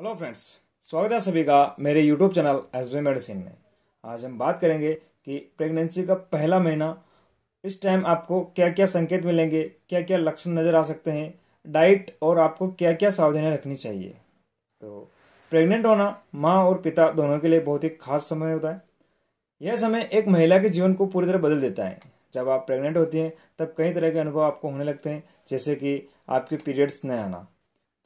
hello friends स्वागत है सभी का मेरे YouTube channel S B medicine में आज हम बात करेंगे कि प्रेगनेंसी का पहला महीना इस टाइम आपको क्या क्या संकेत मिलेंगे क्या क्या लक्षण नज़र आ सकते हैं डाइट और आपको क्या क्या सावधानियां रखनी चाहिए तो प्रेग्नेंट होना माँ और पिता दोनों के लिए बहुत ही खास समय होता है यह समय एक महिला के जीवन को पूरी तरह बदल देता है जब आप प्रेग्नेंट होती हैं तब कई तरह के अनुभव आपको होने लगते हैं जैसे कि आपके पीरियड्स न आना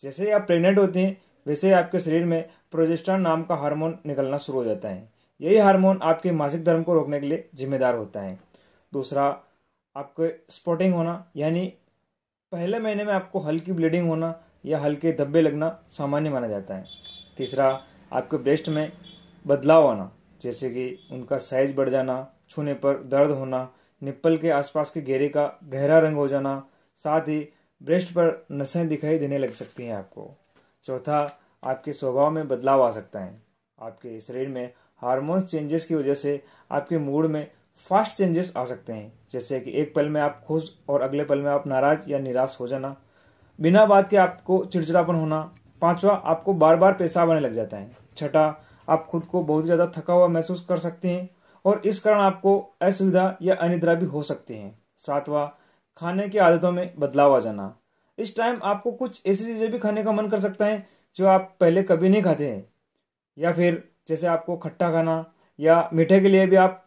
जैसे ही आप प्रेग्नेंट होती हैं वैसे आपके शरीर में प्रोजेस्ट्रॉन नाम का हार्मोन निकलना शुरू हो जाता है यही हार्मोन आपके मासिक धर्म को रोकने के लिए जिम्मेदार होता है दूसरा आपके स्पॉटिंग होना यानी पहले महीने में आपको हल्की ब्लीडिंग होना या हल्के धब्बे लगना सामान्य माना जाता है तीसरा आपके ब्रेस्ट में बदलाव आना जैसे कि उनका साइज बढ़ जाना छूने पर दर्द होना निप्पल के आसपास के घेरे का गहरा रंग हो जाना साथ ही ब्रेस्ट पर नसें दिखाई देने लग सकती हैं आपको चौथा आपके स्वभाव में बदलाव आ सकता है आपके शरीर में हार्मोन्स चेंजेस की वजह से आपके मूड में फास्ट चेंजेस आ सकते हैं जैसे कि एक पल में आप खुश और अगले पल में आप नाराज या निराश हो जाना बिना बात के आपको चिड़चिड़ापन होना पांचवा आपको बार बार पेशाब आने लग जाता है छठा आप खुद को बहुत ज्यादा थका हुआ महसूस कर सकते हैं और इस कारण आपको असुविधा या अनिद्रा भी हो सकती है सातवा खाने की आदतों में बदलाव आ जाना इस टाइम आपको कुछ ऐसी चीज़ें भी खाने का मन कर सकता है जो आप पहले कभी नहीं खाते हैं या फिर जैसे आपको खट्टा खाना या मीठे के लिए भी आप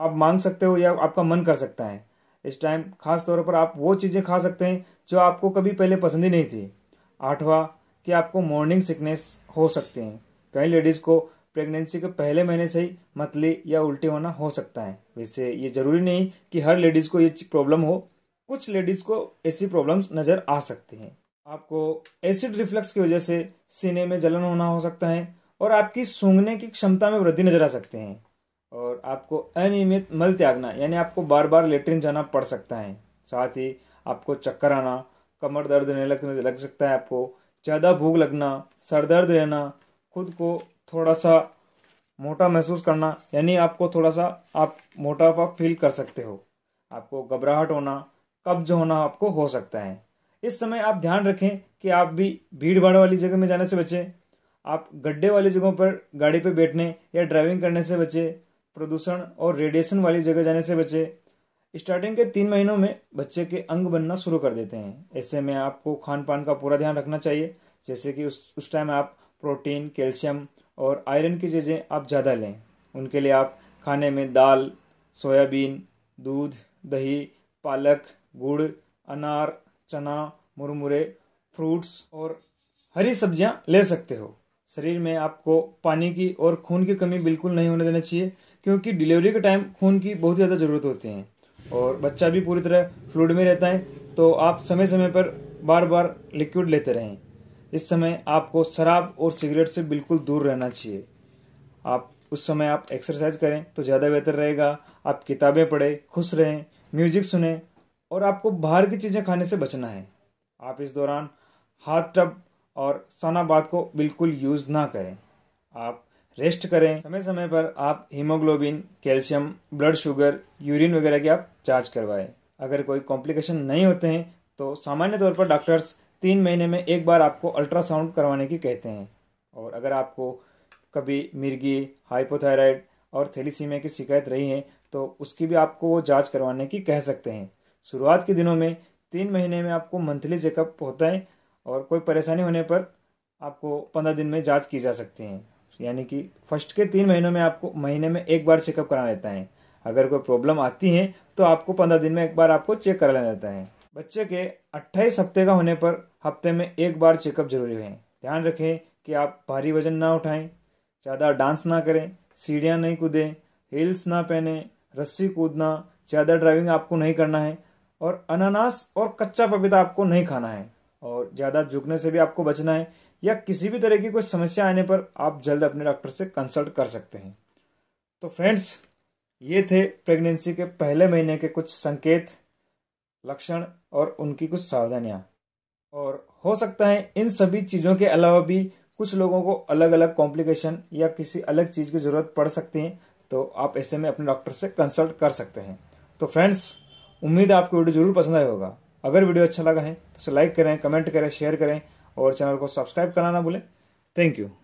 आप मांग सकते हो या आपका मन कर सकता है इस टाइम खास तौर पर आप वो चीज़ें खा सकते हैं जो आपको कभी पहले पसंद ही नहीं थी आठवा कि आपको मॉर्निंग सिकनेस हो सकते हैं कई लेडीज़ को प्रेगनेंसी के पहले महीने से ही मतली या उल्टी होना हो सकता है वैसे ये ज़रूरी नहीं कि हर लेडीज़ को ये प्रॉब्लम हो कुछ लेडीज को ऐसी प्रॉब्लम्स नजर आ सकती हैं आपको एसिड रिफ्लक्स की वजह से सीने में जलन होना हो सकता है और आपकी सूंघने की क्षमता में वृद्धि नजर आ सकते हैं और आपको अनियमित मल त्यागना यानी आपको बार बार लेटरिन जाना पड़ सकता है साथ ही आपको चक्कर आना कमर दर्द रहने लग लग सकता है आपको ज़्यादा भूख लगना सर दर्द रहना खुद को थोड़ा सा मोटा महसूस करना यानी आपको थोड़ा सा आप मोटापा फील कर सकते हो आपको घबराहट होना कब्ज होना आपको हो सकता है इस समय आप ध्यान रखें कि आप भी भीड़ भाड़ वाली जगह में जाने से बचें आप गड्ढे वाली जगहों पर गाड़ी पर बैठने या ड्राइविंग करने से बचें प्रदूषण और रेडिएशन वाली जगह जाने से बचें स्टार्टिंग के तीन महीनों में बच्चे के अंग बनना शुरू कर देते हैं ऐसे में आपको खान पान का पूरा ध्यान रखना चाहिए जैसे कि उस उस टाइम आप प्रोटीन कैल्शियम और आयरन की चीज़ें आप ज़्यादा लें उनके लिए आप खाने में दाल सोयाबीन दूध दही पालक गुड़ अनार चना मुरमुरे फ्रूट्स और हरी सब्जियां ले सकते हो शरीर में आपको पानी की और खून की कमी बिल्कुल नहीं होने देना चाहिए क्योंकि डिलीवरी के टाइम खून की बहुत ज़्यादा ज़रूरत होती है और बच्चा भी पूरी तरह फ्लूड में रहता है तो आप समय समय पर बार बार लिक्विड लेते रहें इस समय आपको शराब और सिगरेट से बिल्कुल दूर रहना चाहिए आप उस समय आप एक्सरसाइज करें तो ज़्यादा बेहतर रहेगा आप किताबें पढ़ें खुश रहें म्यूजिक सुने और आपको बाहर की चीज़ें खाने से बचना है आप इस दौरान हाथ टब और सोना बात को बिल्कुल यूज़ ना करें आप रेस्ट करें समय समय पर आप haemoglobin calcium blood sugar urine वगैरह की आप जांच करवाएं अगर कोई कॉम्प्लिकेशन नहीं होते हैं तो सामान्य तौर पर डॉक्टर्स तीन महीने में एक बार आपको अल्ट्रासाउंड करवाने की कहते हैं और अगर आपको कभी मिर्गी हाइपोथायराइड और थैलीसीमिया की शिकायत रही है तो उसकी भी आपको वो जांच करवाने की कह सकते हैं शुरुआत के दिनों में तीन महीने में आपको मंथली चेकअप होता है और कोई परेशानी होने पर आपको पंद्रह दिन में जांच की जा सकती है यानी कि फर्स्ट के तीन महीनों में आपको महीने में एक बार चेकअप कराना रहता है अगर कोई प्रॉब्लम आती है तो आपको पंद्रह दिन में एक बार आपको चेक करा लेना रहता है बच्चे के अट्ठाईस हफ्ते का होने पर हफ्ते में एक बार चेकअप जरूरी है ध्यान रखें कि आप भारी वजन ना उठाएं ज़्यादा डांस ना करें सीढ़ियाँ नहीं कूदें हिल्स ना पहने रस्सी कूदना ज़्यादा ड्राइविंग आपको नहीं करना है और अनानास और कच्चा पपीता आपको नहीं खाना है और ज़्यादा झुकने से भी आपको बचना है या किसी भी तरह की कोई समस्या आने पर आप जल्द अपने डॉक्टर से कंसल्ट कर सकते हैं तो फ्रेंड्स ये थे प्रेगनेंसी के पहले महीने के कुछ संकेत लक्षण और उनकी कुछ सावधानियां और हो सकता है इन सभी चीज़ों के अलावा भी कुछ लोगों को अलग अलग कॉम्प्लिकेशन या किसी अलग चीज़ की ज़रूरत पड़ सकती है तो आप ऐसे में अपने डॉक्टर से कंसल्ट कर सकते हैं तो फ्रेंड्स उम्मीद है आपको वीडियो जरूर पसंद आया होगा अगर वीडियो अच्छा लगा है तो उसे लाइक करें कमेंट करें शेयर करें और चैनल को सब्सक्राइब करना ना भूलें थैंक यू